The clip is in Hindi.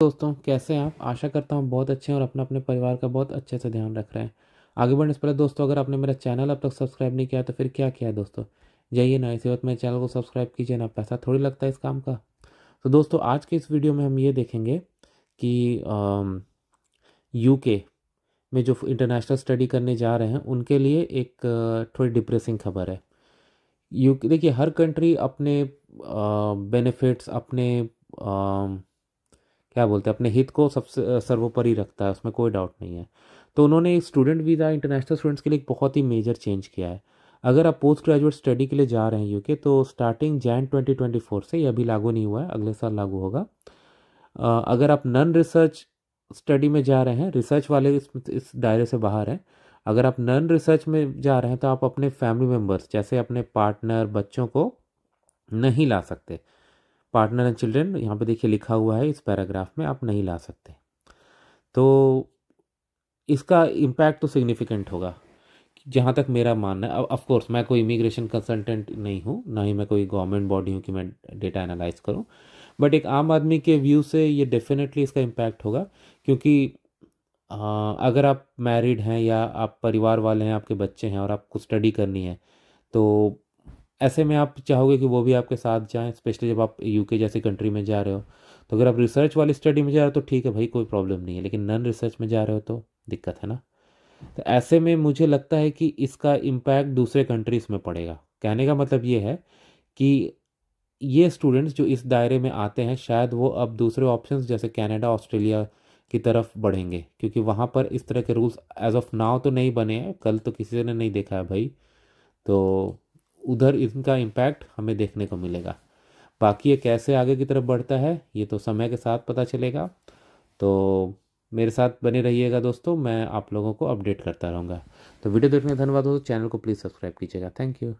दोस्तों कैसे हैं आप आशा करता हूँ बहुत अच्छे हैं और अपने अपने परिवार का बहुत अच्छे से ध्यान रख रहे हैं आगे बढ़ने से पहले दोस्तों अगर आपने मेरा चैनल अब तक सब्सक्राइब नहीं किया तो फिर क्या किया है दोस्तों जाइए ना इसी वक्त मेरे चैनल को सब्सक्राइब कीजिए ना पैसा थोड़ी लगता है इस काम का तो दोस्तों आज के इस वीडियो में हम ये देखेंगे कि यू में जो इंटरनेशनल स्टडी करने जा रहे हैं उनके लिए एक थोड़ी डिप्रेसिंग खबर है यू देखिए हर कंट्री अपने बेनिफिट्स अपने क्या बोलते हैं अपने हित को सबसे सर्वोपरि रखता है उसमें कोई डाउट नहीं है तो उन्होंने एक स्टूडेंट वीज़ा इंटरनेशनल स्टूडेंट्स के लिए एक बहुत ही मेजर चेंज किया है अगर आप पोस्ट ग्रेजुएट स्टडी के लिए जा रहे हैं यूके तो स्टार्टिंग जैन 2024 से यह अभी लागू नहीं हुआ है अगले साल लागू होगा अगर आप नन रिसर्च स्टडी में जा रहे हैं रिसर्च वाले इस, इस दायरे से बाहर हैं अगर आप नन रिसर्च में जा रहे हैं तो आप अपने फैमिली मेम्बर्स जैसे अपने पार्टनर बच्चों को नहीं ला सकते पार्टनर एंड चिल्ड्रेन यहाँ पे देखिए लिखा हुआ है इस पैराग्राफ में आप नहीं ला सकते तो इसका इम्पैक्ट तो सिग्निफिकेंट होगा जहाँ तक मेरा मानना है ऑफ कोर्स मैं कोई इमिग्रेशन कंसल्टेंट नहीं हूँ ना ही मैं कोई गवर्नमेंट बॉडी हूँ कि मैं डेटा एनालाइज करूँ बट एक आम आदमी के व्यू से ये डेफिनेटली इसका इम्पैक्ट होगा क्योंकि आ, अगर आप मैरिड हैं या आप परिवार वाले हैं आपके बच्चे हैं और आपको स्टडी करनी है तो ऐसे में आप चाहोगे कि वो भी आपके साथ जाएं स्पेशली जब आप यूके जैसी कंट्री में जा रहे हो तो अगर आप रिसर्च वाली स्टडी में जा रहे हो तो ठीक है भाई कोई प्रॉब्लम नहीं है लेकिन नन रिसर्च में जा रहे हो तो दिक्कत है ना तो ऐसे में मुझे लगता है कि इसका इम्पैक्ट दूसरे कंट्रीज़ में पड़ेगा कहने का मतलब ये है कि ये स्टूडेंट्स जो इस दायरे में आते हैं शायद वो अब दूसरे ऑप्शंस जैसे कनाडा ऑस्ट्रेलिया की तरफ बढ़ेंगे क्योंकि वहाँ पर इस तरह के रूल्स एज ऑफ नाव तो नहीं बने हैं कल तो किसी ने नहीं देखा है भाई तो उधर इनका इम्पैक्ट हमें देखने को मिलेगा बाकी ये कैसे आगे की तरफ बढ़ता है ये तो समय के साथ पता चलेगा तो मेरे साथ बने रहिएगा दोस्तों मैं आप लोगों को अपडेट करता रहूँगा तो वीडियो देखने का धन्यवाद दोस्तों चैनल को प्लीज़ सब्सक्राइब कीजिएगा थैंक यू